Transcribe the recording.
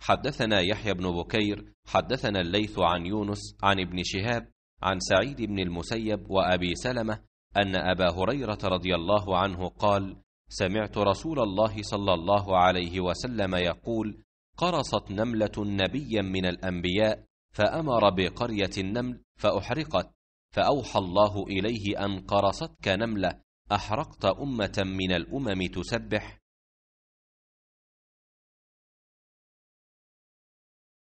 حدثنا يحيى بن بكير حدثنا الليث عن يونس عن ابن شهاب عن سعيد بن المسيب وأبي سلمة أن أبا هريرة رضي الله عنه قال سمعت رسول الله صلى الله عليه وسلم يقول قرصت نملة نبيا من الأنبياء فأمر بقرية النمل فأحرقت فأوحى الله إليه أن قرصتك نملة أحرقت أمة من الأمم تسبح